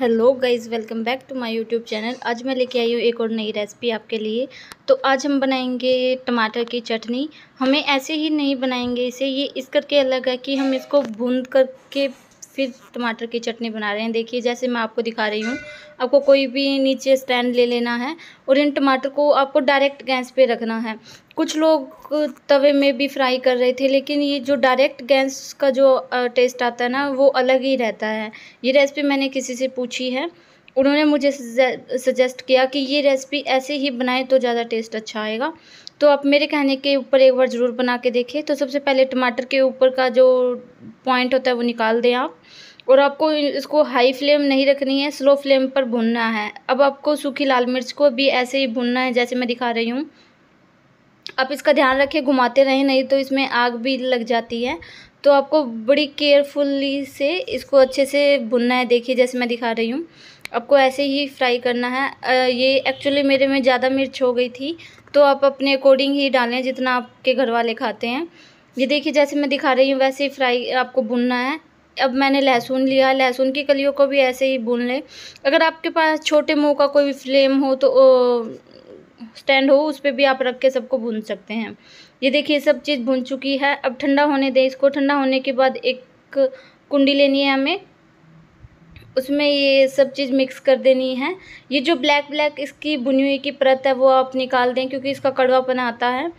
hello guys welcome back to my YouTube channel आज मैं लेके आई हूँ एक और नई रेसिपी आपके लिए तो आज हम बनाएंगे टमाटर की चटनी हमें ऐसे ही नहीं बनाएंगे इसे ये इस करके अलग है कि हम इसको भून करके फिर टमाटर की चटनी बना रहे हैं देखिए जैसे मैं आपको दिखा रही हूँ आपको कोई भी नीचे स्टैंड ले लेना है और इन टमाटर को आपको डायरेक्ट गैस पे रखना है कुछ लोग तवे में भी फ्राई कर रहे थे लेकिन ये जो डायरेक्ट गैस का जो टेस्ट आता है ना वो अलग ही रहता है ये रेसिपी मैंने किसी से पूछी है उन्होंने मुझे सजेस्ट किया कि ये रेसिपी ऐसे ही बनाए तो ज़्यादा टेस्ट अच्छा आएगा तो आप मेरे कहने के ऊपर एक बार ज़रूर बना के देखें तो सबसे पहले टमाटर के ऊपर का जो पॉइंट होता है वो निकाल दें आप और आपको इसको हाई फ्लेम नहीं रखनी है स्लो फ्लेम पर भुनना है अब आपको सूखी लाल मिर्च को भी ऐसे ही भुनना है जैसे मैं दिखा रही हूँ आप इसका ध्यान रखें घुमाते रहें नहीं तो इसमें आग भी लग जाती है तो आपको बड़ी केयरफुली से इसको अच्छे से भुनना है देखिए जैसे मैं दिखा रही हूँ आपको ऐसे ही फ्राई करना है ये एक्चुअली मेरे में ज़्यादा मिर्च हो गई थी तो आप अपने अकॉर्डिंग ही डालें जितना आपके घर वाले खाते हैं ये देखिए जैसे मैं दिखा रही हूँ वैसे ही फ्राई आपको भुनना है अब मैंने लहसुन लिया लहसुन की कलियों को भी ऐसे ही भून लें अगर आपके पास छोटे मुँह का कोई फ्लेम हो तो स्टैंड हो उस पर भी आप रख के सबको भून सकते हैं ये देखिए सब चीज़ भून चुकी है अब ठंडा होने दें इसको ठंडा होने के बाद एक कुंडी लेनी है हमें उसमें ये सब चीज़ मिक्स कर देनी है ये जो ब्लैक ब्लैक इसकी बुनी हुई की परत है वो आप निकाल दें क्योंकि इसका कड़वापन आता है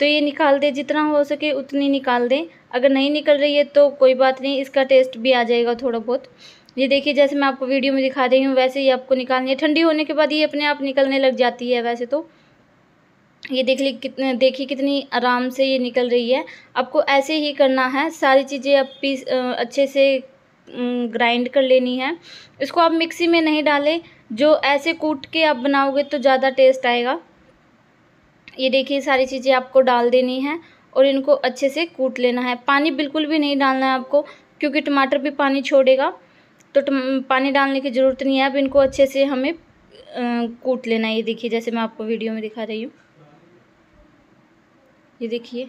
तो ये निकाल दें जितना हो सके उतनी निकाल दें अगर नहीं निकल रही है तो कोई बात नहीं इसका टेस्ट भी आ जाएगा थोड़ा बहुत ये देखिए जैसे मैं आपको वीडियो में दिखा रही हूँ वैसे ही आपको निकालनी है ठंडी होने के बाद ये अपने आप निकलने लग जाती है वैसे तो ये देख ली कितने देखिए कितनी आराम से ये निकल रही है आपको ऐसे ही करना है सारी चीज़ें आप पीस अच्छे से ग्राइंड कर लेनी है इसको आप मिक्सी में नहीं डालें जो ऐसे कूट के आप बनाओगे तो ज़्यादा टेस्ट आएगा ये देखिए सारी चीज़ें आपको डाल देनी है और इनको अच्छे से कूट लेना है पानी बिल्कुल भी नहीं डालना है आपको क्योंकि टमाटर भी पानी छोड़ेगा तो पानी डालने की ज़रूरत नहीं है अब इनको अच्छे से हमें कूट लेना है ये देखिए जैसे मैं आपको वीडियो में दिखा रही हूँ ये देखिए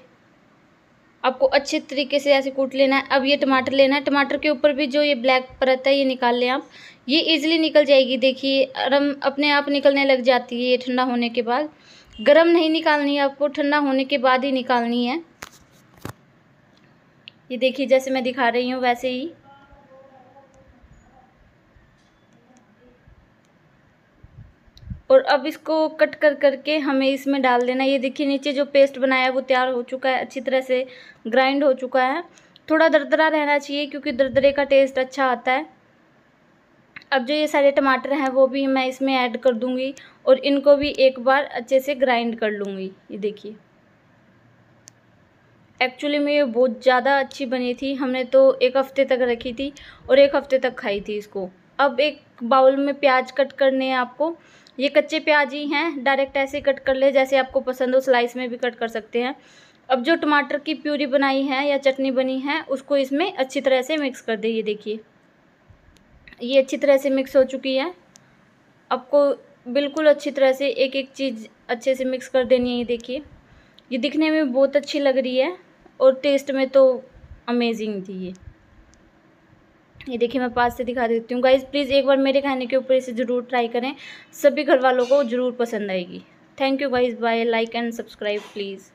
आपको अच्छे तरीके से ऐसे कूट लेना है अब ये टमाटर लेना है टमाटर के ऊपर भी जो ये ब्लैक परत है ये निकाल लें आप ये इजीली निकल जाएगी देखिए आराम अपने आप निकलने लग जाती है ये ठंडा होने के बाद गर्म नहीं निकालनी है आपको ठंडा होने के बाद ही निकालनी है ये देखिए जैसे मैं दिखा रही हूँ वैसे ही अब इसको कट कर करके हमें इसमें डाल देना ये देखिए नीचे जो पेस्ट बनाया है वो तैयार हो चुका है अच्छी तरह से ग्राइंड हो चुका है थोड़ा दरदरा रहना चाहिए क्योंकि दरदरे का टेस्ट अच्छा आता है अब जो ये सारे टमाटर हैं वो भी मैं इसमें ऐड कर दूंगी और इनको भी एक बार अच्छे से ग्राइंड कर लूँगी ये देखिए एक्चुअली में ये बहुत ज़्यादा अच्छी बनी थी हमने तो एक हफ़्ते तक रखी थी और एक हफ़्ते तक खाई थी इसको अब एक बाउल में प्याज कट करने हैं आपको ये कच्चे प्याज ही हैं डायरेक्ट ऐसे कट कर ले जैसे आपको पसंद हो स्लाइस में भी कट कर सकते हैं अब जो टमाटर की प्यूरी बनाई है या चटनी बनी है उसको इसमें अच्छी तरह से मिक्स कर दें ये देखिए ये अच्छी तरह से मिक्स हो चुकी है आपको बिल्कुल अच्छी तरह से एक एक चीज़ अच्छे से मिक्स कर देनी है ये देखिए ये दिखने में बहुत अच्छी लग रही है और टेस्ट में तो अमेजिंग थी ये ये देखिए मैं पास से दिखा देती हूँ गाइज़ प्लीज़ एक बार मेरे खाने के ऊपर इसे ज़रूर ट्राई करें सभी घर वालों को ज़रूर पसंद आएगी thank you guys bye like and subscribe please